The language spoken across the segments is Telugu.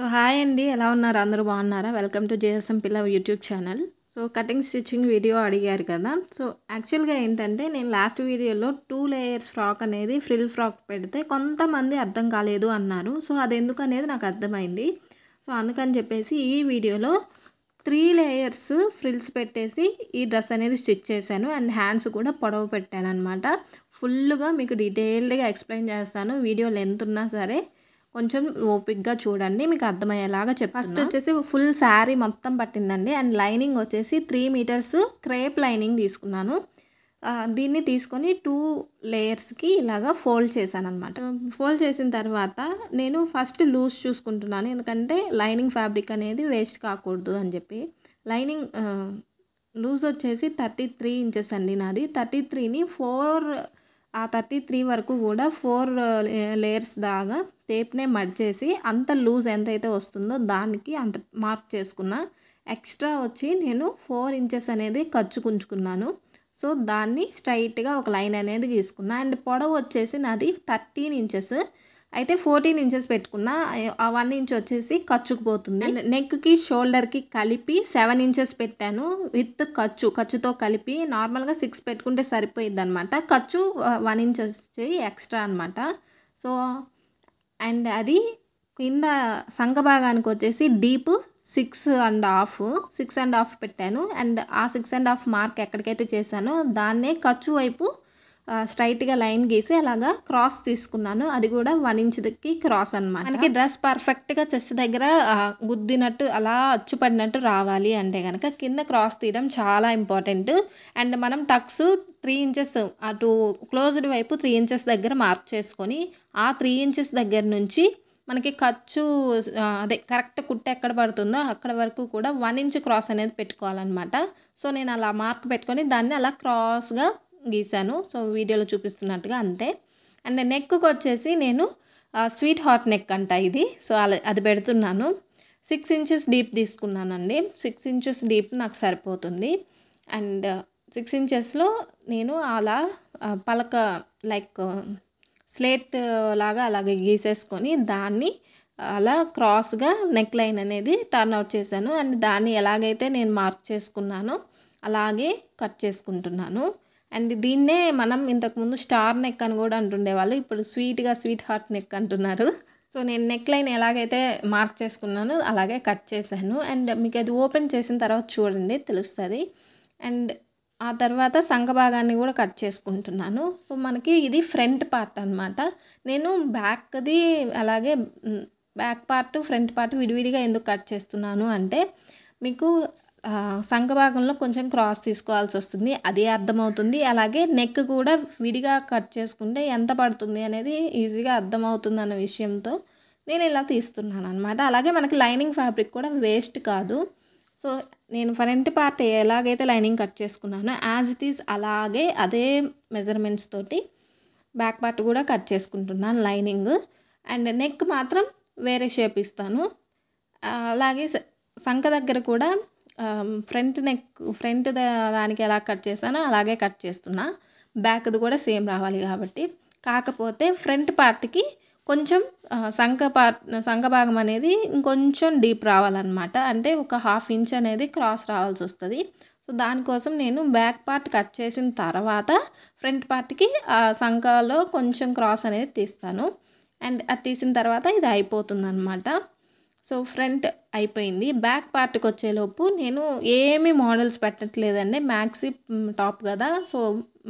సో హాయ్ అండి ఎలా ఉన్నారు అందరూ బాగున్నారా వెల్కమ్ టు జేఎస్ఎం పిల్ల YouTube channel so cutting stitching video అడిగారు కదా సో యాక్చువల్గా ఏంటంటే నేను లాస్ట్ వీడియోలో టూ లేయర్స్ ఫ్రాక్ అనేది ఫ్రిల్ ఫ్రాక్ పెడితే కొంతమంది అర్థం కాలేదు అన్నారు సో అది ఎందుకు అనేది నాకు అర్థమైంది సో అందుకని చెప్పేసి ఈ వీడియోలో త్రీ లేయర్స్ ఫ్రిల్స్ పెట్టేసి ఈ డ్రెస్ అనేది స్టిచ్ చేశాను అండ్ హ్యాండ్స్ కూడా పొడవు పెట్టాను అనమాట ఫుల్గా మీకు డీటెయిల్డ్గా ఎక్స్ప్లెయిన్ చేస్తాను వీడియో లెంత్ ఉన్నా సరే కొంచెం ఓపిక్గా చూడండి మీకు అర్థమయ్యేలాగా చెప్పి ఫస్ట్ వచ్చేసి ఫుల్ శారీ మొత్తం పట్టిందండి అండ్ లైనింగ్ వచ్చేసి త్రీ మీటర్స్ క్రేప్ లైనింగ్ తీసుకున్నాను దీన్ని తీసుకొని టూ లేయర్స్కి ఇలాగా ఫోల్డ్ చేశాను అనమాట ఫోల్డ్ చేసిన తర్వాత నేను ఫస్ట్ లూజ్ చూసుకుంటున్నాను ఎందుకంటే లైనింగ్ ఫ్యాబ్రిక్ అనేది వేస్ట్ కాకూడదు అని చెప్పి లైనింగ్ లూజ్ వచ్చేసి థర్టీ త్రీ ఇంచెస్ అండి నాది థర్టీ త్రీని ఫోర్ ఆ థర్టీ త్రీ వరకు కూడా ఫోర్ లేయర్స్ దాకా టేప్నే మడ్ చేసి అంత లూజ్ ఎంతైతే వస్తుందో దానికి అంత మార్క్ చేసుకున్న ఎక్స్ట్రా వచ్చి నేను ఫోర్ ఇంచెస్ అనేది ఖర్చు కుంచుకున్నాను సో దాన్ని స్ట్రైట్గా ఒక లైన్ అనేది గీసుకున్నా అండ్ పొడవు వచ్చేసి నాది థర్టీన్ ఇంచెస్ అయితే ఫోర్టీన్ ఇంచెస్ పెట్టుకున్న ఆ వన్ ఇంచ్ వచ్చేసి ఖర్చుకుపోతుంది పోతుంది నెక్కి షోల్డర్కి కలిపి సెవెన్ ఇంచెస్ పెట్టాను విత్ ఖర్చు ఖర్చుతో కలిపి నార్మల్గా సిక్స్ పెట్టుకుంటే సరిపోయింది అనమాట ఖర్చు వన్ ఇంచెస్ వచ్చి ఎక్స్ట్రా అనమాట సో అండ్ అది కింద సంఘ భాగానికి వచ్చేసి deep six and half six and half పెట్టాను అండ్ ఆ సిక్స్ అండ్ హాఫ్ మార్క్ ఎక్కడికైతే చేశానో దాన్నే ఖర్చు వైపు స్ట్రైట్గా లైన్ గీసి అలాగా క్రాస్ తీసుకున్నాను అది కూడా వన్ ఇంచ్కి క్రాస్ అనమాట మనకి డ్రెస్ పర్ఫెక్ట్గా చెస్ట్ దగ్గర గుద్దినట్టు అలా అచ్చుపడినట్టు రావాలి అంటే కనుక కింద క్రాస్ తీయడం చాలా ఇంపార్టెంట్ అండ్ మనం టక్స్ త్రీ ఇంచెస్ అటు క్లోజ్డ్ వైపు త్రీ ఇంచెస్ దగ్గర మార్క్ చేసుకొని ఆ త్రీ ఇంచెస్ దగ్గర నుంచి మనకి ఖర్చు అదే కరెక్ట్ కుట్ట ఎక్కడ పడుతుందో అక్కడ వరకు కూడా వన్ ఇంచ్ క్రాస్ అనేది పెట్టుకోవాలన్నమాట సో నేను అలా మార్క్ పెట్టుకొని దాన్ని అలా క్రాస్గా గీశాను సో వీడియోలో చూపిస్తున్నట్టుగా అంతే అండ్ నెక్కు వచ్చేసి నేను స్వీట్ హాట్ నెక్ అంట ఇది సో అలా అది పెడుతున్నాను సిక్స్ ఇంచెస్ డీప్ తీసుకున్నానండి సిక్స్ ఇంచెస్ డీప్ నాకు సరిపోతుంది అండ్ సిక్స్ ఇంచెస్లో నేను అలా పలక లైక్ స్లేట్ లాగా అలాగే గీసేసుకొని దాన్ని అలా క్రాస్గా నెక్ లైన్ అనేది టర్న్ అవుట్ చేశాను అండ్ దాన్ని ఎలాగైతే నేను మార్క్ చేసుకున్నానో అలాగే కట్ చేసుకుంటున్నాను అండ్ దీన్నే మనం ఇంతకుముందు స్టార్ నెక్ అని కూడా అంటుండే వాళ్ళు ఇప్పుడు స్వీట్గా స్వీట్ హార్ట్ నెక్ అంటున్నారు సో నేను నెక్ లైన్ ఎలాగైతే మార్క్ చేసుకున్నాను అలాగే కట్ చేశాను అండ్ మీకు అది ఓపెన్ చేసిన తర్వాత చూడండి తెలుస్తుంది అండ్ ఆ తర్వాత సంఘ భాగాన్ని కూడా కట్ చేసుకుంటున్నాను సో మనకి ఇది ఫ్రంట్ పార్ట్ అనమాట నేను బ్యాక్ది అలాగే బ్యాక్ పార్ట్ ఫ్రంట్ పార్ట్ విడివిడిగా ఎందుకు కట్ చేస్తున్నాను అంటే మీకు సంఘభాగంలో కొంచెం క్రాస్ తీసుకోవాల్సి వస్తుంది అది అర్థమవుతుంది అలాగే నెక్ కూడా విడిగా కట్ చేసుకుంటే ఎంత పడుతుంది అనేది ఈజీగా అర్థమవుతుంది అన్న విషయంతో నేను ఇలా తీస్తున్నాను అనమాట అలాగే మనకి లైనింగ్ ఫ్యాబ్రిక్ కూడా వేస్ట్ కాదు సో నేను ఫ్రంట్ పార్ట్ ఎలాగైతే లైనింగ్ కట్ చేసుకున్నానో యాజ్ ఇట్ ఈస్ అలాగే అదే మెజర్మెంట్స్ తోటి బ్యాక్ పార్ట్ కూడా కట్ చేసుకుంటున్నాను లైనింగ్ అండ్ నెక్ మాత్రం వేరే షేప్ ఇస్తాను అలాగే సంఖ దగ్గర కూడా ఫ్రంట్ నెక్ ఫ్రంట్ దానికి ఎలా కట్ చేశానో అలాగే కట్ చేస్తున్నా బ్యాక్ది కూడా సేమ్ రావాలి కాబట్టి కాకపోతే ఫ్రంట్ పార్ట్కి కొంచెం సంఖ పార్ట్ సంఖ భాగం అనేది ఇంకొంచెం డీప్ రావాలన్నమాట అంటే ఒక హాఫ్ ఇంచ్ అనేది క్రాస్ రావాల్సి వస్తుంది సో దానికోసం నేను బ్యాక్ పార్ట్ కట్ చేసిన తర్వాత ఫ్రంట్ పార్ట్కి సంఖలో కొంచెం క్రాస్ అనేది తీస్తాను అండ్ అది తీసిన తర్వాత ఇది అయిపోతుంది సో ఫ్రంట్ అయిపోయింది బ్యాక్ పార్ట్కి వచ్చేలోపు నేను ఏమీ మోడల్స్ పెట్టట్లేదండి మ్యాక్సీ టాప్ కదా సో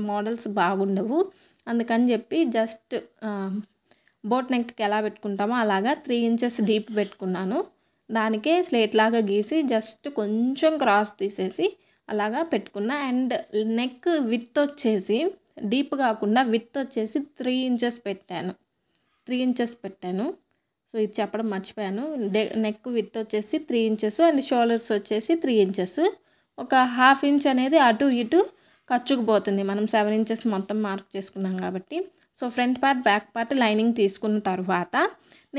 మోడల్స్ బాగుండవు అందుకని చెప్పి జస్ట్ బోట్ నెక్కి ఎలా పెట్టుకుంటామో అలాగా త్రీ ఇంచెస్ డీప్ పెట్టుకున్నాను దానికే స్లేట్ లాగా గీసి జస్ట్ కొంచెం క్రాస్ తీసేసి అలాగా పెట్టుకున్నా అండ్ నెక్ విత్ వచ్చేసి డీప్ కాకుండా విత్ వచ్చేసి త్రీ ఇంచెస్ పెట్టాను త్రీ ఇంచెస్ పెట్టాను సో ఇది చెప్పడం మర్చిపోయాను నెక్ విత్ వచ్చేసి త్రీ ఇంచెస్ అండ్ షోల్డర్స్ వచ్చేసి త్రీ ఇంచెస్ ఒక హాఫ్ ఇంచ్ అనేది అటు ఇటు ఖర్చుకుపోతుంది మనం సెవెన్ ఇంచెస్ మొత్తం మార్క్ చేసుకున్నాం కాబట్టి so front part back part lining తీసుకున్న తర్వాత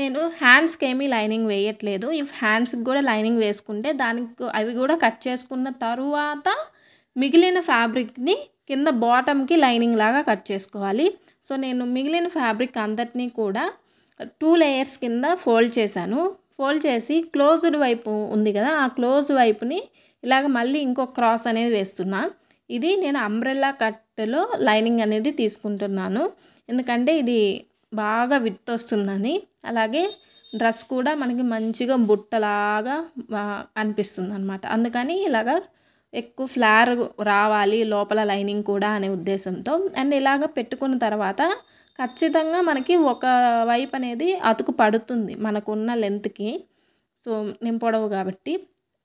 నేను హ్యాండ్స్కి ఏమీ లైనింగ్ వేయట్లేదు ఇఫ్ హ్యాండ్స్కి కూడా లైనింగ్ వేసుకుంటే దానికి అవి కూడా కట్ చేసుకున్న తరువాత మిగిలిన ఫ్యాబ్రిక్ని కింద బాటమ్కి లైనింగ్ లాగా కట్ చేసుకోవాలి సో నేను మిగిలిన ఫ్యాబ్రిక్ అంతటినీ కూడా టూ లేయర్స్ కింద ఫోల్డ్ చేశాను ఫోల్డ్ చేసి క్లోజ్డ్ వైపు ఉంది కదా ఆ క్లోజ్ వైపుని ఇలాగ మళ్ళీ ఇంకో క్రాస్ అనేది వేస్తున్నా ఇది నేను అంబ్రెల్లా కట్టలో లైనింగ్ అనేది తీసుకుంటున్నాను ఎందుకంటే ఇది బాగా విత్ వస్తుందని అలాగే డ్రెస్ కూడా మనకి మంచిగా బుట్టలాగా అనిపిస్తుంది అనమాట అందుకని ఇలాగ ఎక్కువ ఫ్లార్ రావాలి లోపల లైనింగ్ కూడా అనే ఉద్దేశంతో అండ్ ఇలాగ పెట్టుకున్న తర్వాత ఖచ్చితంగా మనకి ఒక వైపు అనేది అతుకు పడుతుంది మనకున్న లెంత్కి సో నేను పొడవు కాబట్టి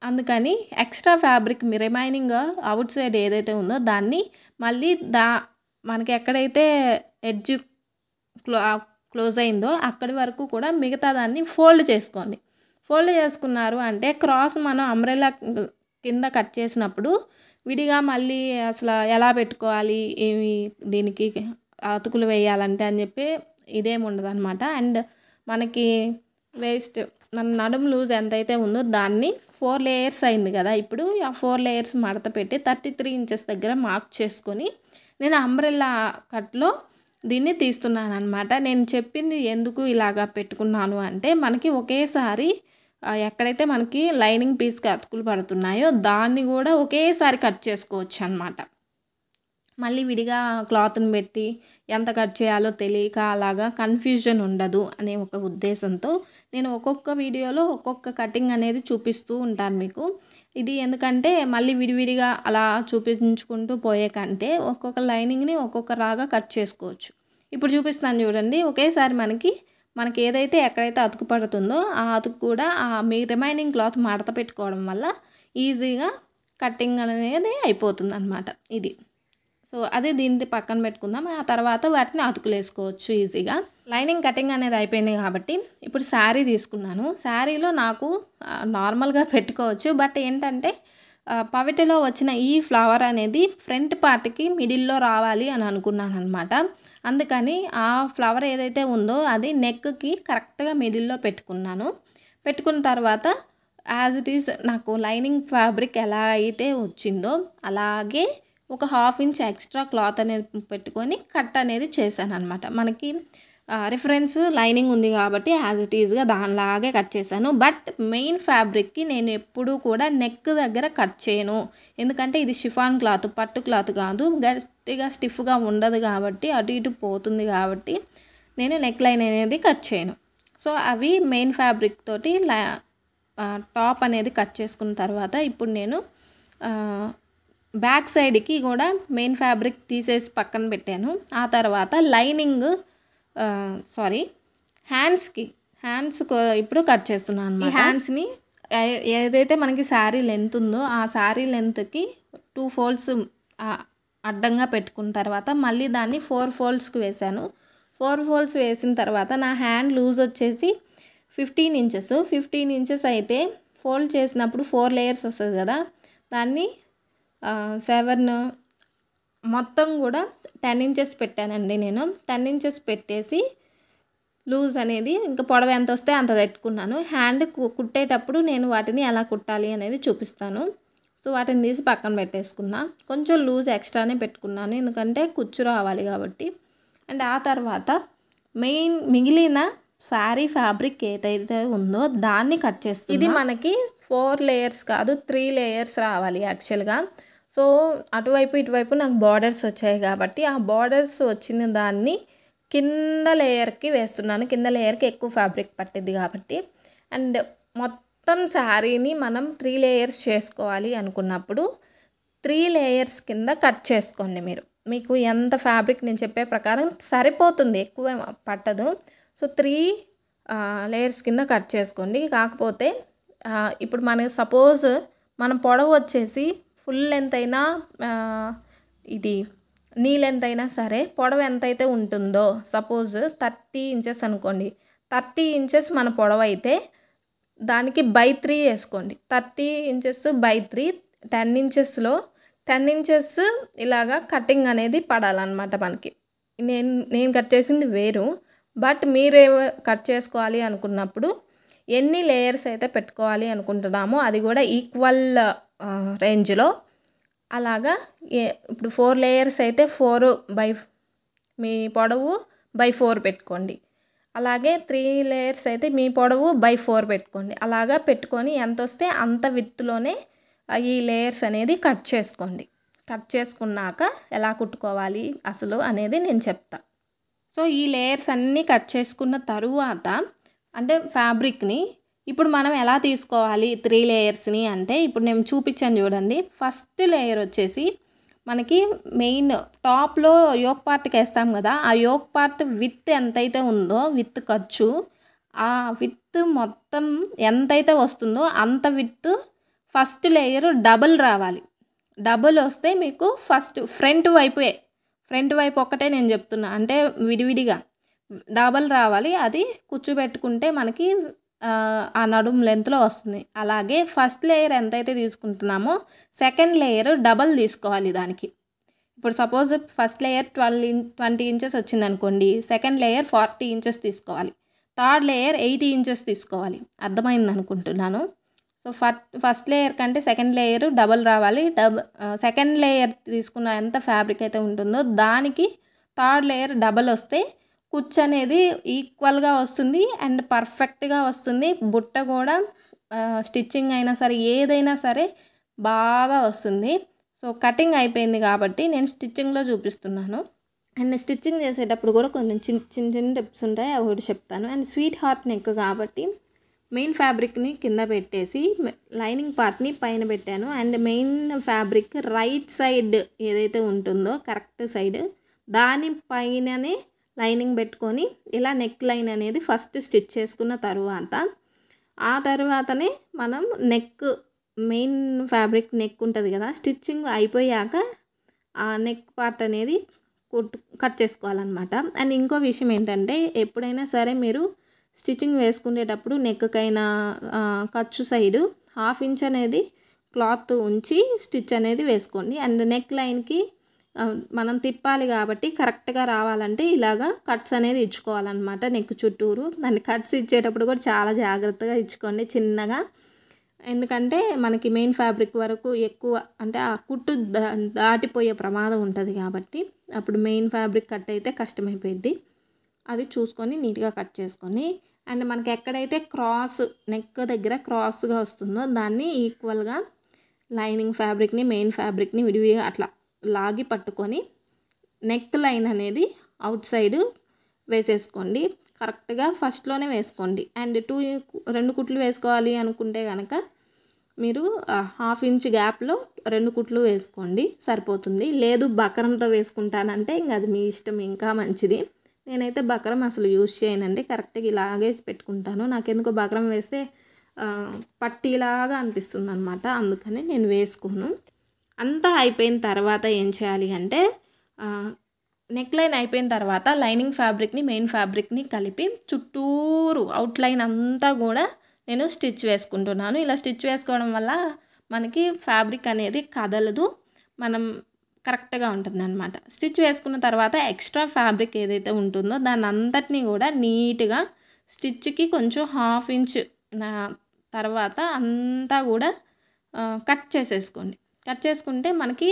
అందుకని extra fabric remaining outside ఏదైతే ఉందో దాన్ని మళ్ళీ దా మనకి ఎక్కడైతే ఎడ్జ్ క్లో క్లోజ్ అయిందో అక్కడి వరకు కూడా మిగతా దాన్ని ఫోల్డ్ చేసుకోండి ఫోల్డ్ చేసుకున్నారు అంటే క్రాస్ మనం అంబ్రెలా కింద కట్ చేసినప్పుడు విడిగా మళ్ళీ అసలు ఎలా పెట్టుకోవాలి ఏమి దీనికి అతుకులు వేయాలంటే అని చెప్పి ఇదేమి ఉండదు అనమాట అండ్ మనకి వేస్ట్ మన నడుం లూజ్ ఎంతైతే ఉందో దాన్ని ఫోర్ లేయర్స్ అయింది కదా ఇప్పుడు ఆ ఫోర్ లేయర్స్ మడత పెట్టి థర్టీ త్రీ ఇంచెస్ దగ్గర మార్క్ చేసుకొని నేను అంబ్రెల్లా కట్లో దీన్ని తీస్తున్నాను అనమాట నేను చెప్పింది ఎందుకు ఇలాగా పెట్టుకున్నాను అంటే మనకి ఒకేసారి ఎక్కడైతే మనకి లైనింగ్ పీస్కి అతుకులు పడుతున్నాయో దాన్ని కూడా ఒకేసారి కట్ చేసుకోవచ్చు అనమాట మళ్ళీ విడిగా క్లాత్ని పెట్టి ఎంత కట్ చేయాలో తెలియక అలాగా కన్ఫ్యూజన్ ఉండదు అనే ఒక ఉద్దేశంతో నేను ఒక్కొక్క వీడియోలో ఒక్కొక్క కటింగ్ అనేది చూపిస్తూ ఉంటాను మీకు ఇది ఎందుకంటే మళ్ళీ విడివిడిగా అలా చూపించుకుంటూ పోయే కంటే ఒక్కొక్క లైనింగ్ని ఒక్కొక్క రాగా కట్ చేసుకోవచ్చు ఇప్పుడు చూపిస్తాను చూడండి ఒకేసారి మనకి మనకి ఏదైతే ఎక్కడైతే అతుకు పడుతుందో ఆ అతుకు కూడా ఆ మీ రిమైనింగ్ క్లాత్ మడత పెట్టుకోవడం వల్ల ఈజీగా కట్టింగ్ అనేది అయిపోతుంది అనమాట ఇది సో అదే దీనిది పక్కన పెట్టుకుందాం ఆ తర్వాత వాటిని అతుకులేసుకోవచ్చు ఈజీగా లైనింగ్ కటింగ్ అనేది అయిపోయింది కాబట్టి ఇప్పుడు శారీ తీసుకున్నాను శారీలో నాకు నార్మల్గా పెట్టుకోవచ్చు బట్ ఏంటంటే పవిటిలో వచ్చిన ఈ ఫ్లవర్ అనేది ఫ్రంట్ పార్ట్కి మిడిల్లో రావాలి అని అనుకున్నాను అనమాట అందుకని ఆ ఫ్లవర్ ఏదైతే ఉందో అది నెక్కి కరెక్ట్గా మిడిల్లో పెట్టుకున్నాను పెట్టుకున్న తర్వాత యాజ్ ఇట్ ఈస్ నాకు లైనింగ్ ఫ్యాబ్రిక్ ఎలా అయితే వచ్చిందో అలాగే ఒక హాఫ్ ఇంచ్ ఎక్స్ట్రా క్లాత్ అనేది పెట్టుకొని కట్ అనేది చేశాను అనమాట మనకి రిఫరెన్స్ లైనింగ్ ఉంది కాబట్టి యాజ్ ఇట్ ఈజ్గా దానిలాగే కట్ చేశాను బట్ మెయిన్ ఫ్యాబ్రిక్కి నేను ఎప్పుడూ కూడా నెక్ దగ్గర కట్ చేయను ఎందుకంటే ఇది షిఫాన్ క్లాత్ పట్టు క్లాత్ కాదు గట్టిగా స్టిఫ్గా ఉండదు కాబట్టి అటు ఇటు పోతుంది కాబట్టి నేను నెక్ లైన్ అనేది కట్ చేయను సో అవి మెయిన్ ఫ్యాబ్రిక్ తోటి టాప్ అనేది కట్ చేసుకున్న తర్వాత ఇప్పుడు నేను బ్యాక్ సైడ్కి కూడా మెయిన్ ఫ్యాబ్రిక్ తీసేసి పక్కన పెట్టాను ఆ తర్వాత లైనింగ్ సారీ హ్యాండ్స్కి హ్యాండ్స్ ఇప్పుడు కట్ చేస్తున్నాను ఈ హ్యాండ్స్ని ఏదైతే మనకి శారీ లెంత్ ఉందో ఆ శారీ లెంత్కి టూ ఫోల్డ్స్ అడ్డంగా పెట్టుకున్న తర్వాత మళ్ళీ దాన్ని ఫోర్ ఫోల్డ్స్కి వేశాను ఫోర్ ఫోల్డ్స్ వేసిన తర్వాత నా హ్యాండ్ లూజ్ వచ్చేసి ఫిఫ్టీన్ ఇంచెస్ ఫిఫ్టీన్ ఇంచెస్ అయితే ఫోల్డ్ చేసినప్పుడు ఫోర్ లేయర్స్ వస్తుంది కదా దాన్ని సెవెన్ మొత్తం కూడా టెన్ ఇంచెస్ పెట్టానండి నేను టెన్ ఇంచెస్ పెట్టేసి లూజ్ అనేది ఇంకా పొడవ ఎంత వస్తే అంత పెట్టుకున్నాను హ్యాండ్ కుట్టేటప్పుడు నేను వాటిని ఎలా కుట్టాలి అనేది చూపిస్తాను సో వాటిని తీసి పక్కన పెట్టేసుకున్నా కొంచెం లూజ్ ఎక్స్ట్రానే పెట్టుకున్నాను ఎందుకంటే కుచ్చు రావాలి కాబట్టి అండ్ ఆ తర్వాత మెయిన్ మిగిలిన శారీ ఫ్యాబ్రిక్ ఏదైతే ఉందో దాన్ని కట్ చేస్తుంది ఇది మనకి ఫోర్ లేయర్స్ కాదు త్రీ లేయర్స్ రావాలి యాక్చువల్గా సో అటువైపు ఇటువైపు నాకు బార్డర్స్ వచ్చాయి కాబట్టి ఆ బార్డర్స్ వచ్చిన దాన్ని కింద లేయర్కి వేస్తున్నాను కింద లేయర్కి ఎక్కువ ఫ్యాబ్రిక్ పట్టింది కాబట్టి అండ్ మొత్తం శారీని మనం త్రీ లేయర్స్ చేసుకోవాలి అనుకున్నప్పుడు త్రీ లేయర్స్ కింద కట్ చేసుకోండి మీరు మీకు ఎంత ఫ్యాబ్రిక్ నేను చెప్పే ప్రకారం సరిపోతుంది ఎక్కువ పట్టదు సో త్రీ లేయర్స్ కింద కట్ చేసుకోండి కాకపోతే ఇప్పుడు మనకి సపోజ్ మన పొడవు వచ్చేసి ఫుల్ లెంత్ అయినా ఇది నీ లెంత్ అయినా సరే ఎంత ఎంతైతే ఉంటుందో సపోజ్ థర్టీ ఇంచెస్ అనుకోండి థర్టీ ఇంచెస్ మన పొడవ అయితే దానికి బై త్రీ వేసుకోండి thirty inches by three ten ఇంచెస్లో టెన్ ఇంచెస్ ఇలాగా కటింగ్ అనేది పడాలన్నమాట మనకి నేను నేను కట్ చేసింది వేరు బట్ మీరే కట్ చేసుకోవాలి అనుకున్నప్పుడు ఎన్ని లేయర్స్ అయితే పెట్టుకోవాలి అనుకుంటున్నామో అది కూడా ఈక్వల్ రేంజ్లో అలాగా ఇప్పుడు ఫోర్ లేయర్స్ అయితే ఫోర్ బై మీ పొడవు బై ఫోర్ పెట్టుకోండి అలాగే త్రీ లేయర్స్ అయితే మీ పొడవు బై ఫోర్ పెట్టుకోండి అలాగా పెట్టుకొని ఎంత వస్తే అంత విత్తులోనే ఈ లేయర్స్ అనేది కట్ చేసుకోండి కట్ చేసుకున్నాక ఎలా కుట్టుకోవాలి అసలు అనేది నేను చెప్తా సో ఈ లేయర్స్ అన్నీ కట్ చేసుకున్న తరువాత అంటే ఫ్యాబ్రిక్ని ఇప్పుడు మనం ఎలా తీసుకోవాలి త్రీ లేయర్స్ని అంటే ఇప్పుడు నేను చూపించాను చూడండి ఫస్ట్ లేయర్ వచ్చేసి మనకి మెయిన్ టాప్లో యోక్ పార్ట్కి వేస్తాం కదా ఆ యోక్ పార్ట్ విత్ ఎంతైతే ఉందో విత్ ఖర్చు ఆ విత్ మొత్తం ఎంతైతే వస్తుందో అంత విత్ ఫస్ట్ లేయర్ డబుల్ రావాలి డబుల్ వస్తే మీకు ఫస్ట్ ఫ్రంట్ వైపే ఫ్రంట్ వైపు ఒక్కటే నేను చెప్తున్నా అంటే విడివిడిగా డబల్ రావాలి అది కూర్చోబెట్టుకుంటే మనకి ఆ నడుము లెంత్లో వస్తుంది అలాగే ఫస్ట్ లేయర్ ఎంతైతే తీసుకుంటున్నామో సెకండ్ లేయర్ డబల్ తీసుకోవాలి దానికి ఇప్పుడు suppose first layer twelve in twenty inches వచ్చిందనుకోండి సెకండ్ లేయర్ ఫార్టీ ఇంచెస్ తీసుకోవాలి థర్డ్ లేయర్ ఎయిటీ ఇంచెస్ తీసుకోవాలి అర్థమైంది అనుకుంటున్నాను సో ఫస్ట్ లేయర్ కంటే సెకండ్ లేయర్ డబల్ రావాలి డబల్ సెకండ్ లేయర్ తీసుకున్న ఎంత ఫ్యాబ్రిక్ అయితే ఉంటుందో దానికి థర్డ్ లేయర్ డబల్ వస్తే కుచ్చు అనేది ఈక్వల్గా వస్తుంది అండ్ పర్ఫెక్ట్గా వస్తుంది బుట్ట కూడా స్టిచ్చింగ్ అయినా సరే ఏదైనా సరే బాగా వస్తుంది సో కటింగ్ అయిపోయింది కాబట్టి నేను స్టిచ్చింగ్లో చూపిస్తున్నాను అండ్ స్టిచ్చింగ్ చేసేటప్పుడు కూడా కొంచెం చిన్న చిన్న చిన్న టిప్స్ ఉంటాయి అవి కూడా చెప్తాను అండ్ స్వీట్ హార్ట్ నెక్ కాబట్టి మెయిన్ ఫ్యాబ్రిక్ని కింద పెట్టేసి లైనింగ్ పార్ట్ని పైన పెట్టాను and main fabric right side ఏదైతే ఉంటుందో కరెక్ట్ సైడ్ దాని పైననే లైనింగ్ పెట్టుకొని ఇలా నెక్ లైన్ అనేది ఫస్ట్ స్టిచ్ చేసుకున్న తర్వాత ఆ తర్వాతనే మనం నెక్ మెయిన్ ఫ్యాబ్రిక్ నెక్ ఉంటుంది కదా స్టిచ్చింగ్ అయిపోయాక ఆ నెక్ పార్ట్ అనేది కుట్టు కట్ చేసుకోవాలన్నమాట అండ్ ఇంకో విషయం ఏంటంటే ఎప్పుడైనా సరే మీరు స్టిచ్చింగ్ వేసుకునేటప్పుడు నెక్కైనా ఖర్చు సైడు హాఫ్ ఇంచ్ అనేది క్లాత్ ఉంచి స్టిచ్ అనేది వేసుకోండి అండ్ నెక్ లైన్కి మనం తిప్పాలి కాబట్టి కరెక్ట్గా రావాలంటే ఇలాగా కట్స్ అనేది ఇచ్చుకోవాలన్నమాట నెక్ చుట్టూరు దాన్ని కట్స్ ఇచ్చేటప్పుడు కూడా చాలా జాగ్రత్తగా ఇచ్చుకోండి చిన్నగా ఎందుకంటే మనకి మెయిన్ ఫ్యాబ్రిక్ వరకు ఎక్కువ అంటే ఆ కుట్టు దాటిపోయే ప్రమాదం ఉంటుంది కాబట్టి అప్పుడు మెయిన్ ఫ్యాబ్రిక్ కట్ అయితే కష్టమైపోయింది అది చూసుకొని నీట్గా కట్ చేసుకొని అండ్ మనకి ఎక్కడైతే క్రాస్ నెక్ దగ్గర క్రాస్గా వస్తుందో దాన్ని ఈక్వల్గా లైనింగ్ ఫ్యాబ్రిక్ని మెయిన్ ఫ్యాబ్రిక్ని విడివిగా అట్లా లాగి పట్టుకొని నెక్ లైన్ అనేది అవుట్ సైడ్ వేసేసుకోండి కరెక్ట్గా ఫస్ట్లోనే వేసుకోండి అండ్ టూ రెండు కుట్లు వేసుకోవాలి అనుకుంటే కనుక మీరు హాఫ్ ఇంచ్ గ్యాప్లో రెండు కుట్లు వేసుకోండి సరిపోతుంది లేదు బకరంతో వేసుకుంటానంటే ఇంక అది మీ ఇష్టం ఇంకా మంచిది నేనైతే బకరం అసలు యూజ్ చేయనండి కరెక్ట్గా ఇలాగే పెట్టుకుంటాను నాకెందుకో బకరం వేస్తే పట్టిలాగా అనిపిస్తుంది అనమాట అందుకని నేను వేసుకోను అంతా అయిపోయిన తర్వాత ఏం చేయాలి అంటే నెక్ లైన్ అయిపోయిన తర్వాత లైనింగ్ ఫ్యాబ్రిక్ని మెయిన్ ఫ్యాబ్రిక్ని కలిపి చుట్టూరు అవుట్లైన్ అంతా కూడా నేను స్టిచ్ వేసుకుంటున్నాను ఇలా స్టిచ్ వేసుకోవడం వల్ల మనకి ఫ్యాబ్రిక్ అనేది కదలదు మనం కరెక్ట్గా ఉంటుంది అనమాట స్టిచ్ వేసుకున్న తర్వాత ఎక్స్ట్రా ఫ్యాబ్రిక్ ఏదైతే ఉంటుందో దాని అంతటినీ కూడా నీట్గా స్టిచ్కి కొంచెం హాఫ్ ఇంచ్ తర్వాత అంతా కూడా కట్ చేసేసుకోండి కట్ చేసుకుంటే మనకి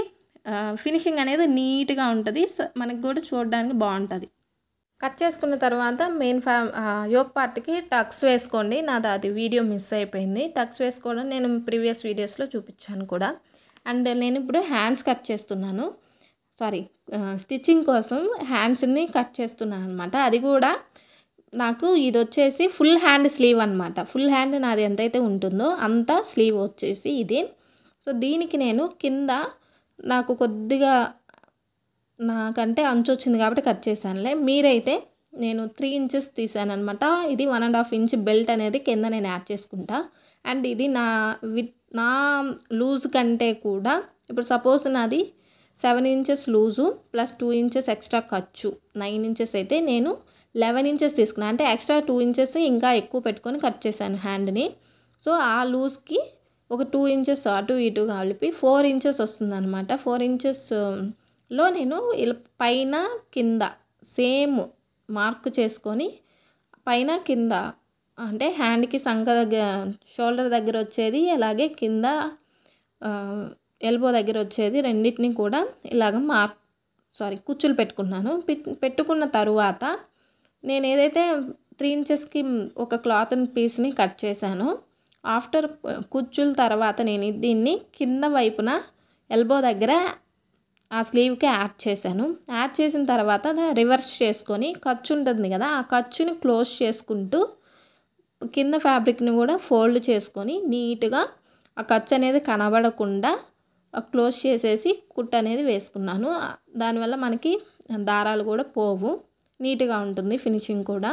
ఫినిషింగ్ అనేది నీట్గా ఉంటుంది మనకి కూడా చూడడానికి బాగుంటుంది కట్ చేసుకున్న తర్వాత మెయిన్ ఫ్యా యోగ్ పార్ట్కి టక్స్ వేసుకోండి నాది అది వీడియో మిస్ అయిపోయింది టక్స్ వేసుకోవడం నేను ప్రీవియస్ వీడియోస్లో చూపించాను కూడా అండ్ నేను ఇప్పుడు హ్యాండ్స్ కట్ చేస్తున్నాను సారీ స్టిచ్చింగ్ కోసం హ్యాండ్స్ని కట్ చేస్తున్నాను అనమాట అది కూడా నాకు ఇది వచ్చేసి ఫుల్ హ్యాండ్ స్లీవ్ అనమాట ఫుల్ హ్యాండ్ నాది ఎంతైతే ఉంటుందో అంత స్లీవ్ వచ్చేసి ఇది సో దీనికి నేను కింద నాకు కొద్దిగా నాకంటే అంచు వచ్చింది కాబట్టి కట్ చేశానులే మీరైతే నేను త్రీ ఇంచెస్ అనమాట ఇది one and half inch belt అనేది కింద నేను యాడ్ చేసుకుంటా అండ్ ఇది నా విత్ నా లూజ్ కంటే కూడా ఇప్పుడు సపోజ్ నాది seven inches loose plus two inches extra ఖర్చు నైన్ ఇంచెస్ అయితే నేను లెవెన్ ఇంచెస్ తీసుకున్నాను అంటే ఎక్స్ట్రా టూ ఇంచెస్ ఇంకా ఎక్కువ పెట్టుకొని కట్ చేశాను హ్యాండ్ని సో ఆ లూజ్కి ఒక టూ ఇంచెస్ అటు ఇటు కలిపి ఫోర్ ఇంచెస్ అనమాట ఫోర్ ఇంచెస్లో నేను ఇలా పైన కింద సేమ్ మార్క్ చేసుకొని పైన కింద అంటే హ్యాండ్కి సంఖ దగ్గర షోల్డర్ దగ్గర వచ్చేది అలాగే కింద ఎల్బో దగ్గర వచ్చేది రెండింటిని కూడా ఇలాగ మార్క్ సారీ కుచ్చులు పెట్టుకున్నాను పెట్టుకున్న తరువాత నేను ఏదైతే త్రీ ఇంచెస్కి ఒక క్లాత్ పీస్ని కట్ చేశాను ఆఫ్టర్ కుచ్చుల తర్వాత నేను దీన్ని కింద వైపున ఎల్బో దగ్గర ఆ స్లీవ్కి యాడ్ చేశాను యాడ్ చేసిన తర్వాత రివర్స్ చేసుకొని ఖర్చు ఉంటుంది కదా ఆ ఖర్చుని క్లోజ్ చేసుకుంటూ కింద ఫ్యాబ్రిక్ని కూడా ఫోల్డ్ చేసుకొని నీట్గా ఆ ఖర్చు అనేది కనబడకుండా క్లోజ్ చేసేసి కుట్ అనేది వేసుకున్నాను దానివల్ల మనకి దారాలు కూడా పోవు నీట్గా ఉంటుంది ఫినిషింగ్ కూడా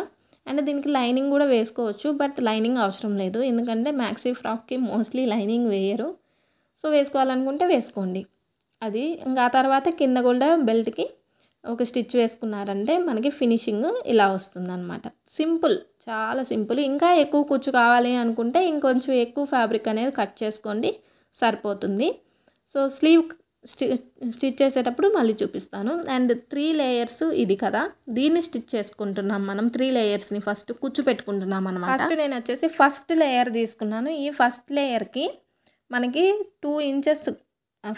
అండ్ దీనికి లైనింగ్ కూడా వేసుకోవచ్చు బట్ లైనింగ్ అవసరం లేదు ఎందుకంటే మ్యాక్సీ ఫ్రాక్కి మోస్ట్లీ లైనింగ్ వేయరు సో వేసుకోవాలనుకుంటే వేసుకోండి అది ఇంకా ఆ తర్వాత కింద కూడా బెల్ట్కి ఒక స్టిచ్ వేసుకున్నారంటే మనకి ఫినిషింగ్ ఇలా వస్తుందన్నమాట సింపుల్ చాలా సింపుల్ ఇంకా ఎక్కువ కుచ్చు కావాలి అనుకుంటే ఇంకొంచెం ఎక్కువ ఫ్యాబ్రిక్ అనేది కట్ చేసుకోండి సరిపోతుంది సో స్లీవ్ స్టి స్టిచ్ చేసేటప్పుడు మళ్ళీ చూపిస్తాను అండ్ త్రీ లేయర్స్ ఇది కదా దీన్ని స్టిచ్ చేసుకుంటున్నాం మనం త్రీ లేయర్స్ని ఫస్ట్ కూర్చోపెట్టుకుంటున్నాం పెట్టుకుంటున్నాం అనమాట ఫస్ట్ నేను వచ్చేసి ఫస్ట్ లేయర్ తీసుకున్నాను ఈ ఫస్ట్ లేయర్కి మనకి టూ ఇంచెస్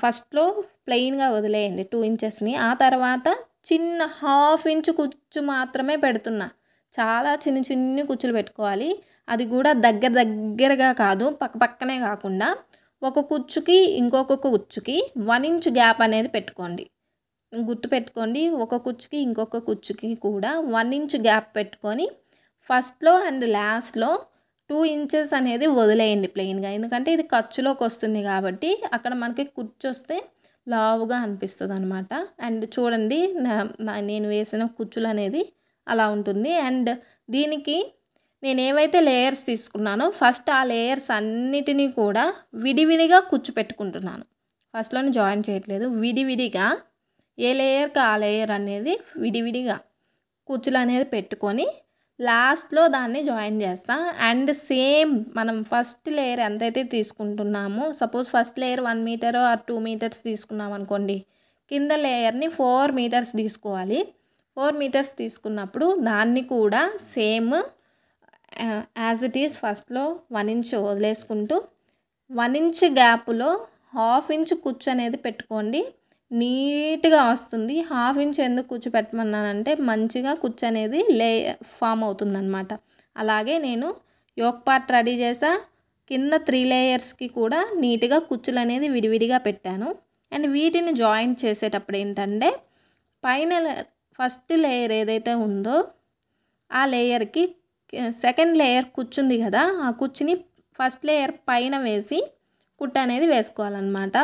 ఫస్ట్లో ప్లెయిన్గా వదిలేయండి టూ ఇంచెస్ని ఆ తర్వాత చిన్న హాఫ్ ఇంచ్ కుచ్చు మాత్రమే పెడుతున్నా చాలా చిన్న చిన్ని కుచ్చులు పెట్టుకోవాలి అది కూడా దగ్గర దగ్గరగా కాదు పక్క పక్కనే కాకుండా ఒక కుచ్చుకి ఇంకొక కుచ్చుకి వన్ ఇంచ్ గ్యాప్ అనేది పెట్టుకోండి గుర్తు పెట్టుకోండి ఒక కుచ్చుకి ఇంకొక కుచ్చుకి కూడా వన్ ఇంచ్ గ్యాప్ పెట్టుకొని ఫస్ట్లో అండ్ లాస్ట్లో టూ ఇంచెస్ అనేది వదిలేయండి ప్లెయిన్గా ఎందుకంటే ఇది ఖర్చులోకి వస్తుంది కాబట్టి అక్కడ మనకి కుచ్చు వస్తే లావుగా అనిపిస్తుంది అనమాట అండ్ చూడండి నేను వేసిన కుచ్చులు అనేది అలా ఉంటుంది అండ్ దీనికి నేను ఏవైతే లేయర్స్ తీసుకున్నానో ఫస్ట్ ఆ లేయర్స్ అన్నిటినీ కూడా విడివిడిగా కూర్చుపెట్టుకుంటున్నాను ఫస్ట్లోనే జాయిన్ చేయట్లేదు విడివిడిగా ఏ లేయర్కి ఆ లేయర్ అనేది విడివిడిగా కుచ్చులు అనేది పెట్టుకొని లాస్ట్లో దాన్ని జాయిన్ చేస్తా అండ్ సేమ్ మనం ఫస్ట్ లేయర్ ఎంతైతే తీసుకుంటున్నామో suppose first layer one meter or two meters తీసుకున్నాం అనుకోండి కింద లేయర్ని ఫోర్ మీటర్స్ తీసుకోవాలి ఫోర్ మీటర్స్ తీసుకున్నప్పుడు దాన్ని కూడా సేమ్ యాజ్ ఇట్ ఈస్ ఫస్ట్లో వన్ ఇంచ్ వదిలేసుకుంటూ వన్ ఇంచ్ గ్యాప్లో హాఫ్ ఇంచ్ కుచ్చు అనేది పెట్టుకోండి నీట్గా వస్తుంది హాఫ్ ఇంచ్ ఎందుకు కుచ్చు పెట్టమన్నానంటే మంచిగా కుచ్చు అనేది లే ఫామ్ అవుతుందన్నమాట అలాగే నేను యోక్ పార్ట్ రెడీ చేసా కింద త్రీ లేయర్స్కి కూడా నీట్గా కుచ్చులు అనేది విడివిడిగా పెట్టాను అండ్ వీటిని జాయింట్ చేసేటప్పుడు ఏంటంటే పైన ఫస్ట్ లేయర్ ఏదైతే ఉందో ఆ లేయర్కి సెకండ్ లేయర్ కుచ్చుంది కదా ఆ కుచ్చుని ఫస్ట్ లేయర్ పైన వేసి కుట్ట అనేది వేసుకోవాలన్నమాట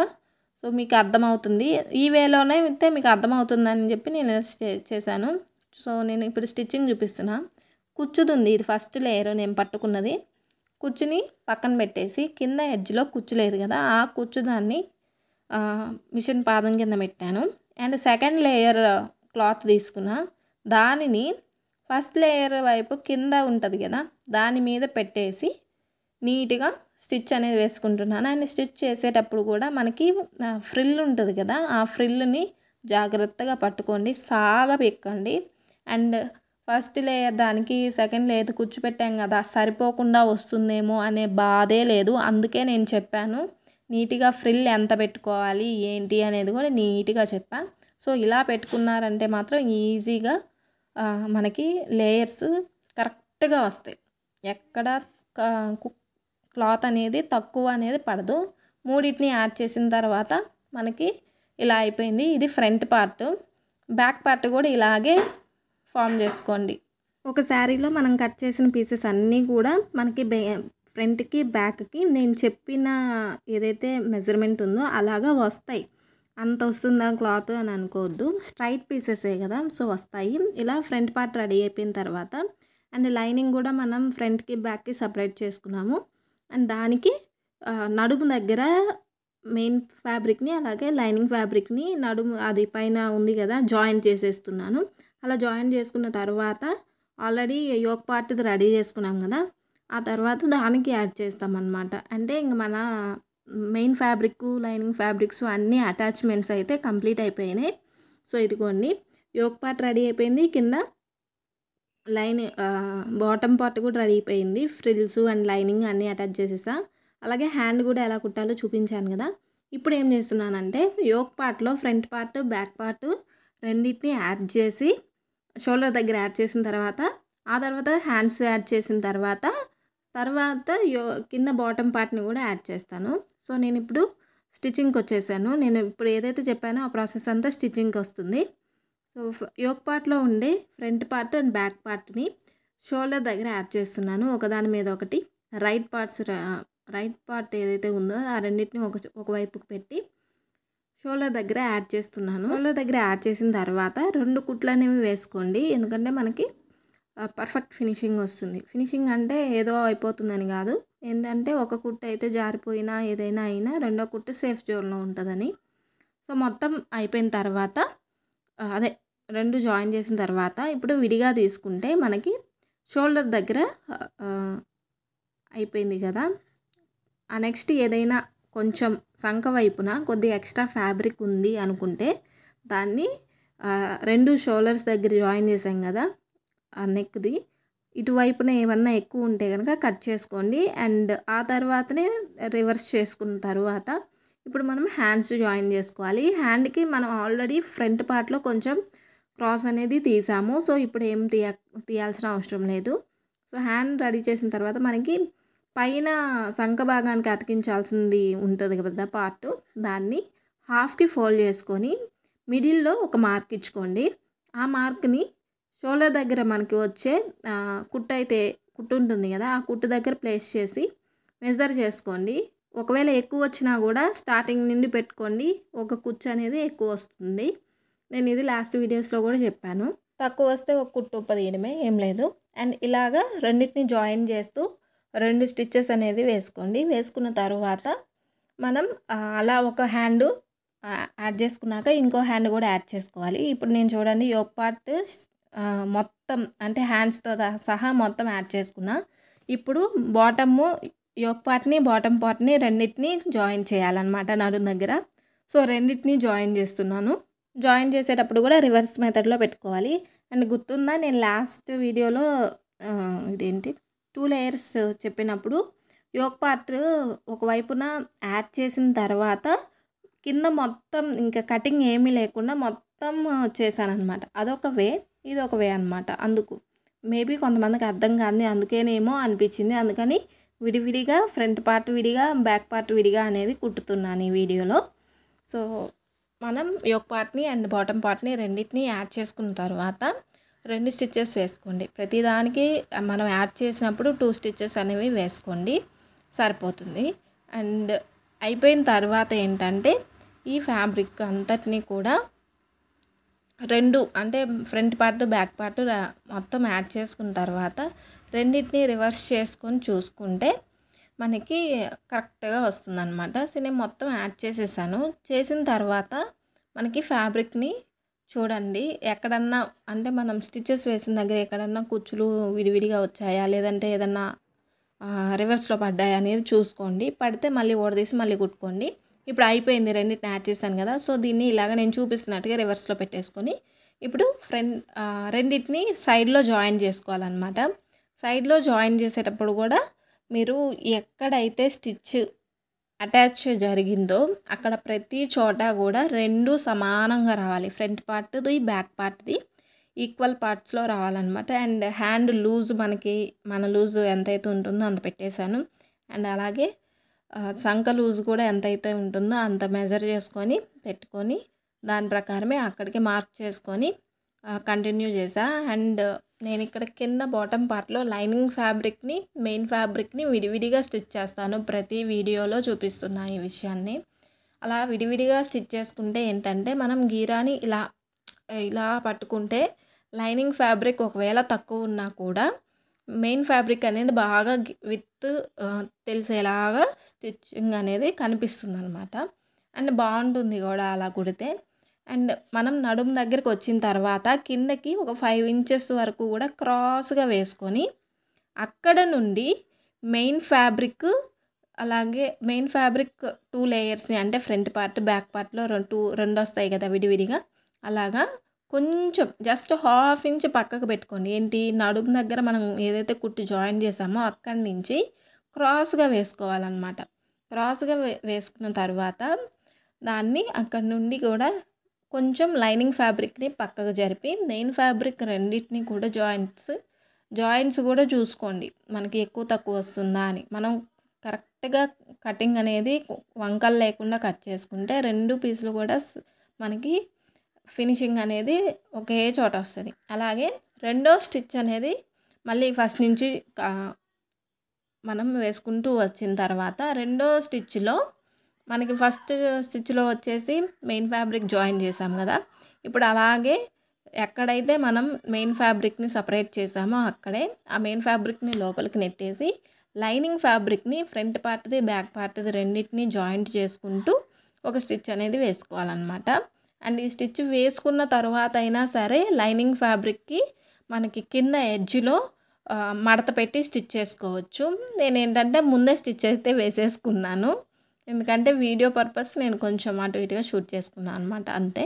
సో మీకు అర్థమవుతుంది ఈ వేలోనే అయితే మీకు అర్థమవుతుందని చెప్పి నేను చేశాను సో నేను ఇప్పుడు స్టిచ్చింగ్ చూపిస్తున్నా కుచ్చుతుంది ఇది ఫస్ట్ లేయర్ నేను పట్టుకున్నది కుచ్చుని పక్కన పెట్టేసి కింద ఎడ్జ్లో కుచ్చు లేదు కదా ఆ కుచ్చు దాన్ని మిషన్ పాదం కింద పెట్టాను అండ్ సెకండ్ లేయర్ క్లాత్ తీసుకున్నా దానిని ఫస్ట్ లేయర్ వైపు కింద ఉంటుంది కదా దాని మీద పెట్టేసి నీట్గా స్టిచ్ అనేది వేసుకుంటున్నాను అండ్ స్టిచ్ చేసేటప్పుడు కూడా మనకి ఫ్రిల్ ఉంటుంది కదా ఆ ఫ్రిల్ని జాగ్రత్తగా పట్టుకోండి సాగా పెక్కండి అండ్ ఫస్ట్ లేయర్ దానికి సెకండ్ లేయర్ కూర్చోపెట్టాం కదా సరిపోకుండా వస్తుందేమో అనే బాధే లేదు అందుకే నేను చెప్పాను నీట్గా ఫ్రిల్ ఎంత పెట్టుకోవాలి ఏంటి అనేది కూడా నీట్గా చెప్పాను సో ఇలా పెట్టుకున్నారంటే మాత్రం ఈజీగా మనకి లేయర్స్ కరెక్ట్గా వస్తాయి ఎక్కడ క్లాత్ అనేది తక్కువ అనేది పడదు మూడింటిని యాడ్ చేసిన తర్వాత మనకి ఇలా అయిపోయింది ఇది ఫ్రంట్ పార్ట్ బ్యాక్ పార్ట్ కూడా ఇలాగే ఫామ్ చేసుకోండి ఒక శారీలో మనం కట్ చేసిన పీసెస్ అన్నీ కూడా మనకి ఫ్రంట్కి బ్యాక్కి నేను చెప్పిన ఏదైతే మెజర్మెంట్ ఉందో అలాగా వస్తాయి అంత వస్తుందా క్లాత్ అని అనుకోవద్దు స్ట్రైట్ పీసెసే కదా సో వస్తాయి ఇలా ఫ్రంట్ పార్ట్ రెడీ అయిపోయిన తర్వాత అండ్ లైనింగ్ కూడా మనం ఫ్రంట్కి బ్యాక్కి సపరేట్ చేసుకున్నాము అండ్ దానికి నడుము దగ్గర మెయిన్ ఫ్యాబ్రిక్ని అలాగే లైనింగ్ ఫ్యాబ్రిక్ని నడుము అది పైన ఉంది కదా జాయిన్ చేసేస్తున్నాను అలా జాయిన్ చేసుకున్న తర్వాత ఆల్రెడీ యోగ పార్ట్ రెడీ చేసుకున్నాం కదా ఆ తర్వాత దానికి యాడ్ చేస్తామన్నమాట అంటే ఇంక మన మెయిన్ ఫ్యాబ్రిక్ లైనింగ్ ఫ్యాబ్రిక్స్ అన్ని అటాచ్మెంట్స్ అయితే కంప్లీట్ అయిపోయినాయి సో ఇదిగోండి యోక్ పార్ట్ రెడీ అయిపోయింది కింద లైన్ బాటమ్ పార్ట్ కూడా రెడీ అయిపోయింది ఫ్రిల్స్ అండ్ లైనింగ్ అన్నీ అటాచ్ చేసేసా అలాగే హ్యాండ్ కూడా ఎలా కుట్టాలో చూపించాను కదా ఇప్పుడు ఏం చేస్తున్నానంటే యోక్ పార్ట్లో ఫ్రంట్ పార్ట్ బ్యాక్ పార్ట్ రెండింటిని యాడ్ చేసి షోల్డర్ దగ్గర యాడ్ చేసిన తర్వాత ఆ తర్వాత హ్యాండ్స్ యాడ్ చేసిన తర్వాత తర్వాత యో కింద బాటమ్ పార్ట్ని కూడా యాడ్ చేస్తాను సో నేను ఇప్పుడు స్టిచ్చింగ్కి వచ్చేసాను నేను ఇప్పుడు ఏదైతే చెప్పానో ఆ ప్రాసెస్ అంతా స్టిచ్చింగ్కి వస్తుంది సో యోక్ పార్ట్లో ఉండే ఫ్రంట్ పార్ట్ అండ్ బ్యాక్ పార్ట్ని షోల్డర్ దగ్గర యాడ్ చేస్తున్నాను ఒకదాని మీద ఒకటి రైట్ పార్ట్స్ రైట్ పార్ట్ ఏదైతే ఉందో ఆ రెండింటిని ఒక ఒకవైపుకి పెట్టి షోల్డర్ దగ్గర యాడ్ చేస్తున్నాను షోల్డర్ దగ్గర యాడ్ చేసిన తర్వాత రెండు కుట్లు అనేవి వేసుకోండి ఎందుకంటే మనకి పర్ఫెక్ట్ ఫినిషింగ్ వస్తుంది ఫినిషింగ్ అంటే ఏదో అయిపోతుందని కాదు ఏంటంటే ఒక కుట్టు అయితే జారిపోయినా ఏదైనా అయినా రెండో కుట్టు సేఫ్ జోన్లో ఉంటుందని సో మొత్తం అయిపోయిన తర్వాత అదే రెండు జాయిన్ చేసిన తర్వాత ఇప్పుడు విడిగా తీసుకుంటే మనకి షోల్డర్ దగ్గర అయిపోయింది కదా ఆ నెక్స్ట్ ఏదైనా కొంచెం సంఖ వైపున కొద్దిగా ఎక్స్ట్రా ఫ్యాబ్రిక్ ఉంది అనుకుంటే దాన్ని రెండు షోల్డర్స్ దగ్గర జాయిన్ చేసాం కదా ఆ నెక్ది ఇటువైపున ఏమన్నా ఎక్కువ ఉంటే కనుక కట్ చేసుకోండి అండ్ ఆ తర్వాతనే రివర్స్ చేసుకున్న తర్వాత ఇప్పుడు మనం హ్యాండ్స్ జాయిన్ చేసుకోవాలి హ్యాండ్కి మనం ఆల్రెడీ ఫ్రంట్ పార్ట్లో కొంచెం క్రాస్ అనేది తీసాము సో ఇప్పుడు ఏం తీయ తీయాల్సిన అవసరం లేదు సో హ్యాండ్ రెడీ చేసిన తర్వాత మనకి పైన సంఖ భాగానికి అతికించాల్సింది ఉంటుంది కదా పార్ట్ దాన్ని హాఫ్కి ఫోల్డ్ చేసుకొని మిడిల్లో ఒక మార్క్ ఇచ్చుకోండి ఆ మార్క్ని షోల్డర్ దగ్గర మనకి వచ్చే కుట్టు అయితే కుట్టు ఉంటుంది కదా ఆ కుట్టు దగ్గర ప్లేస్ చేసి మెజర్ చేసుకోండి ఒకవేళ ఎక్కువ వచ్చినా కూడా స్టార్టింగ్ నుండి పెట్టుకోండి ఒక కుచ్చు అనేది ఎక్కువ వస్తుంది నేను ఇది లాస్ట్ వీడియోస్లో కూడా చెప్పాను తక్కువ వస్తే ఒక కుట్టు తీయడమే ఏం లేదు అండ్ ఇలాగా రెండింటిని జాయిన్ చేస్తూ రెండు స్టిచ్చెస్ అనేది వేసుకోండి వేసుకున్న తర్వాత మనం అలా ఒక హ్యాండ్ యాడ్ చేసుకున్నాక ఇంకో హ్యాండ్ కూడా యాడ్ చేసుకోవాలి ఇప్పుడు నేను చూడండి యోగ పార్ట్ మొత్తం అంటే హ్యాండ్స్తో సహా మొత్తం యాడ్ చేసుకున్నా ఇప్పుడు బాటము యోక్ పార్ట్ని బాటమ్ పార్ట్ని రెండింటినీ జాయిన్ చేయాలన్నమాట నడు దగ్గర సో రెండింటినీ జాయిన్ చేస్తున్నాను జాయిన్ చేసేటప్పుడు కూడా రివర్స్ మెథడ్లో పెట్టుకోవాలి అండ్ గుర్తుందా నేను లాస్ట్ వీడియోలో ఇదేంటి టూ లేయర్స్ చెప్పినప్పుడు యోక్ పార్ట్ ఒకవైపున యాడ్ చేసిన తర్వాత కింద మొత్తం ఇంకా కటింగ్ ఏమీ లేకుండా మొత్తం అనమాట అదొక వే ఇది ఒక వే అనమాట అందుకు మేబీ కొంతమందికి అర్థం కాదు అందుకేనేమో అనిపించింది అందుకని విడివిడిగా ఫ్రంట్ పార్ట్ విడిగా బ్యాక్ పార్ట్ విడిగా అనేది కుట్టుతున్నాను ఈ వీడియోలో సో మనం యొక్క పార్ట్ని అండ్ బాటమ్ పార్ట్ని రెండింటినీ యాడ్ చేసుకున్న తర్వాత రెండు స్టిచ్చెస్ వేసుకోండి ప్రతిదానికి మనం యాడ్ చేసినప్పుడు టూ స్టిచ్చెస్ అనేవి వేసుకోండి సరిపోతుంది అండ్ అయిపోయిన తర్వాత ఏంటంటే ఈ ఫ్యాబ్రిక్ అంతటినీ కూడా రెండు అంటే ఫ్రంట్ పార్ట్ బ్యాక్ పార్ట్ మొత్తం యాడ్ చేసుకున్న తర్వాత రెండింటిని రివర్స్ చేసుకొని చూసుకుంటే మనకి కరెక్ట్గా వస్తుందన్నమాట సో నేను మొత్తం యాడ్ చేసేసాను చేసిన తర్వాత మనకి ఫ్యాబ్రిక్ని చూడండి ఎక్కడన్నా అంటే మనం స్టిచెస్ వేసిన దగ్గర ఎక్కడన్నా కుచ్చులు విడివిడిగా వచ్చాయా లేదంటే ఏదన్నా రివర్స్లో పడ్డాయా అనేది చూసుకోండి పడితే మళ్ళీ ఓడదీసి మళ్ళీ కుట్టుకోండి ఇప్పుడు అయిపోయింది రెండింటిని యాడ్ చేశాను కదా సో దీన్ని ఇలాగ నేను చూపిస్తున్నట్టుగా రివర్స్లో పెట్టేసుకొని ఇప్పుడు ఫ్రెండ్ రెండింటిని సైడ్లో జాయిన్ చేసుకోవాలన్నమాట సైడ్లో జాయిన్ చేసేటప్పుడు కూడా మీరు ఎక్కడైతే స్టిచ్ అటాచ్ జరిగిందో అక్కడ ప్రతి చోట కూడా రెండు సమానంగా రావాలి ఫ్రంట్ పార్ట్ది బ్యాక్ పార్ట్ది ఈక్వల్ పార్ట్స్లో రావాలన్నమాట అండ్ హ్యాండ్ లూజ్ మనకి మన లూజ్ ఎంతైతే ఉంటుందో అంత పెట్టేశాను అండ్ అలాగే సంఖ లూజ్ కూడా ఎంత అయితే ఉంటుందో అంత మెజర్ చేసుకొని పెట్టుకొని దాని ప్రకారమే అక్కడికి మార్క్ చేసుకొని కంటిన్యూ చేసా అండ్ నేను ఇక్కడ కింద బాటమ్ పార్ట్లో లైనింగ్ ఫ్యాబ్రిక్ని మెయిన్ ఫ్యాబ్రిక్ని విడివిడిగా స్టిచ్ చేస్తాను ప్రతి వీడియోలో చూపిస్తున్నా ఈ విషయాన్ని అలా విడివిడిగా స్టిచ్ చేసుకుంటే ఏంటంటే మనం గీరాని ఇలా ఇలా పట్టుకుంటే లైనింగ్ ఫ్యాబ్రిక్ ఒకవేళ తక్కువ ఉన్నా కూడా మెయిన్ ఫ్యాబ్రిక్ అనేది బాగా విత్ తెలిసేలాగా స్టిచ్చింగ్ అనేది కనిపిస్తుంది అనమాట అండ్ బాగుంటుంది కూడా అలా కుడితే అండ్ మనం నడుము దగ్గరికి వచ్చిన తర్వాత కిందకి ఒక ఫైవ్ ఇంచెస్ వరకు కూడా క్రాస్గా వేసుకొని అక్కడ నుండి మెయిన్ ఫ్యాబ్రిక్ అలాగే మెయిన్ ఫ్యాబ్రిక్ టూ లేయర్స్ని అంటే ఫ్రంట్ పార్ట్ బ్యాక్ పార్ట్లో రెండు టూ రెండు వస్తాయి కదా విడివిడిగా అలాగా కొంచెం జస్ట్ హాఫ్ ఇంచ్ పక్కకు పెట్టుకోండి ఏంటి నడుము దగ్గర మనం ఏదైతే కుట్టి జాయిన్ చేసామో అక్కడి నుంచి క్రాస్గా వేసుకోవాలన్నమాట క్రాస్గా వేసుకున్న తర్వాత దాన్ని అక్కడి నుండి కూడా కొంచెం లైనింగ్ ఫ్యాబ్రిక్ని పక్కకు జరిపి మెయిన్ ఫ్యాబ్రిక్ రెండింటిని కూడా జాయింట్స్ జాయింట్స్ కూడా చూసుకోండి మనకి ఎక్కువ తక్కువ వస్తుందా అని మనం కరెక్ట్గా కటింగ్ అనేది వంకలు లేకుండా కట్ చేసుకుంటే రెండు పీసులు కూడా మనకి ఫినిషింగ్ అనేది ఒకే చోట వస్తుంది అలాగే రెండో స్టిచ్ అనేది మళ్ళీ ఫస్ట్ నుంచి మనం వేసుకుంటూ వచ్చిన తర్వాత రెండో స్టిచ్లో మనకి ఫస్ట్ స్టిచ్లో వచ్చేసి మెయిన్ ఫ్యాబ్రిక్ జాయిన్ చేసాం కదా ఇప్పుడు అలాగే ఎక్కడైతే మనం మెయిన్ ఫ్యాబ్రిక్ని సపరేట్ చేసామో అక్కడే ఆ మెయిన్ ఫ్యాబ్రిక్ని లోపలికి నెట్టేసి లైనింగ్ ఫ్యాబ్రిక్ని ఫ్రంట్ పార్ట్ది బ్యాక్ పార్ట్ది రెండింటిని జాయింట్ చేసుకుంటూ ఒక స్టిచ్ అనేది వేసుకోవాలన్నమాట అండ్ ఈ స్టిచ్ వేసుకున్న తర్వాత అయినా సరే లైనింగ్ ఫ్యాబ్రిక్కి మనకి కింద ఎడ్జ్లో మడత పెట్టి స్టిచ్ చేసుకోవచ్చు నేను ఏంటంటే ముందే స్టిచ్ అయితే వేసేసుకున్నాను ఎందుకంటే వీడియో పర్పస్ నేను కొంచెం అటు ఇటుగా షూట్ చేసుకున్నాను అనమాట అంతే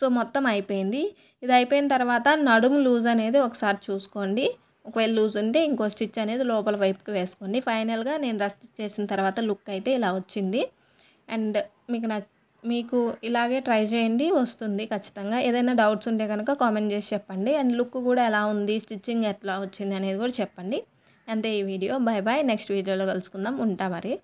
సో మొత్తం అయిపోయింది ఇది అయిపోయిన తర్వాత నడుము లూజ్ అనేది ఒకసారి చూసుకోండి ఒకవేళ లూజ్ ఉంటే ఇంకో స్టిచ్ అనేది లోపల వైపుకి వేసుకోండి ఫైనల్గా నేను రస్ట్ చేసిన తర్వాత లుక్ అయితే ఇలా వచ్చింది అండ్ మీకు నచ్చి మీకు ఇలాగే ట్రై చేయండి వస్తుంది ఖచ్చితంగా ఏదైనా డౌట్స్ ఉంటే కనుక కామెంట్ చేసి చెప్పండి అండ్ లుక్ కూడా ఎలా ఉంది స్టిచ్చింగ్ ఎట్లా వచ్చింది అనేది కూడా చెప్పండి అంతే ఈ వీడియో బాయ్ బాయ్ నెక్స్ట్ వీడియోలో కలుసుకుందాం ఉంటా మరి